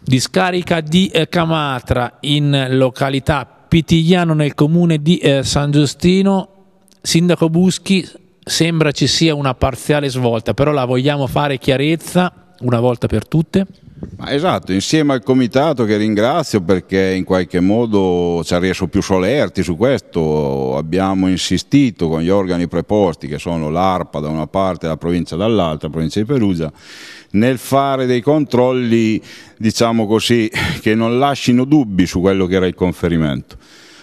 Discarica di eh, Camatra in località Pitigliano nel comune di eh, San Giustino. Sindaco Buschi sembra ci sia una parziale svolta, però la vogliamo fare chiarezza una volta per tutte. Ma esatto, insieme al comitato che ringrazio perché in qualche modo ci cioè, ha reso più solerti su questo, abbiamo insistito con gli organi preposti che sono l'ARPA da una parte e la provincia dall'altra, la provincia di Perugia, nel fare dei controlli diciamo così, che non lasciano dubbi su quello che era il conferimento.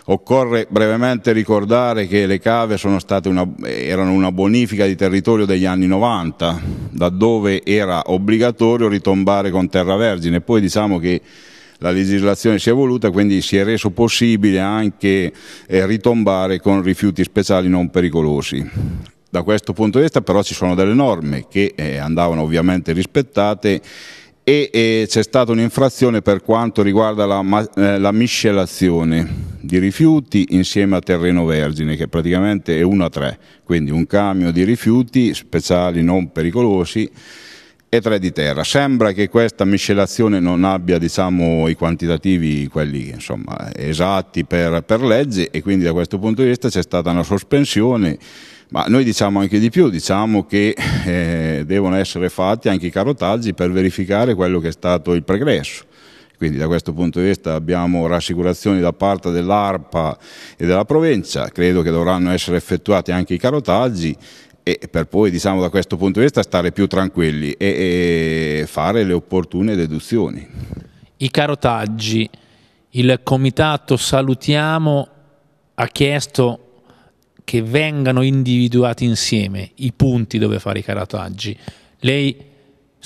Occorre brevemente ricordare che le cave una, erano una bonifica di territorio degli anni 90, laddove era obbligatorio ritombare con terra vergine. Poi diciamo che la legislazione si è evoluta, quindi si è reso possibile anche eh, ritombare con rifiuti speciali non pericolosi. Da questo punto di vista però ci sono delle norme che eh, andavano ovviamente rispettate e, e eh, c'è stata un'infrazione per quanto riguarda la, la miscelazione di rifiuti insieme a terreno vergine che praticamente è 1 a 3, quindi un camion di rifiuti speciali non pericolosi e tre di terra. Sembra che questa miscelazione non abbia diciamo, i quantitativi quelli, insomma, esatti per, per legge e quindi da questo punto di vista c'è stata una sospensione ma noi diciamo anche di più, diciamo che eh, devono essere fatti anche i carotaggi per verificare quello che è stato il pregresso. Quindi da questo punto di vista abbiamo rassicurazioni da parte dell'ARPA e della provincia, credo che dovranno essere effettuati anche i carotaggi e per poi diciamo da questo punto di vista stare più tranquilli e, e fare le opportune deduzioni. I carotaggi, il comitato salutiamo ha chiesto che vengano individuati insieme i punti dove fare i carotaggi. Lei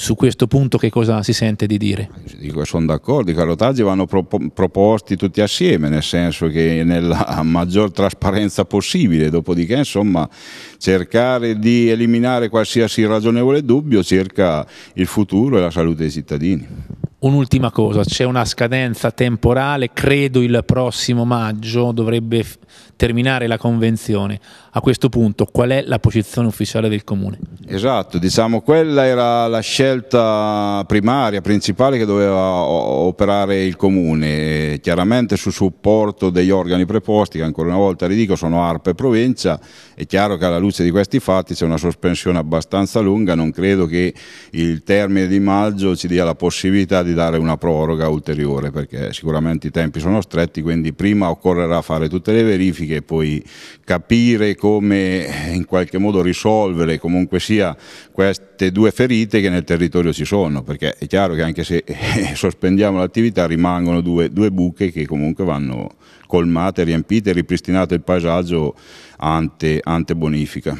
su questo punto che cosa si sente di dire? Dico, sono d'accordo, i carotaggi vanno proposti tutti assieme, nel senso che nella maggior trasparenza possibile, dopodiché insomma cercare di eliminare qualsiasi ragionevole dubbio circa il futuro e la salute dei cittadini. Un'ultima cosa, c'è una scadenza temporale, credo il prossimo maggio dovrebbe f- terminare la convenzione. A questo punto qual è la posizione ufficiale del Comune? Esatto, diciamo quella era la scelta primaria, principale che doveva operare il Comune, chiaramente su supporto degli organi preposti che ancora una volta ridico sono ARPA e Provincia, è chiaro che alla luce di questi fatti c'è una sospensione abbastanza lunga, non credo che il termine di maggio ci dia la possibilità di di dare una proroga ulteriore perché sicuramente i tempi sono stretti, quindi prima occorrerà fare tutte le verifiche e poi capire come eh, in qualche modo risolvere comunque sia queste due ferite che nel territorio ci sono, perché è chiaro che anche se eh, sospendiamo l'attività rimangono due, due buche che comunque vanno colmate, riempite, ripristinate il paesaggio ante, ante bonifica.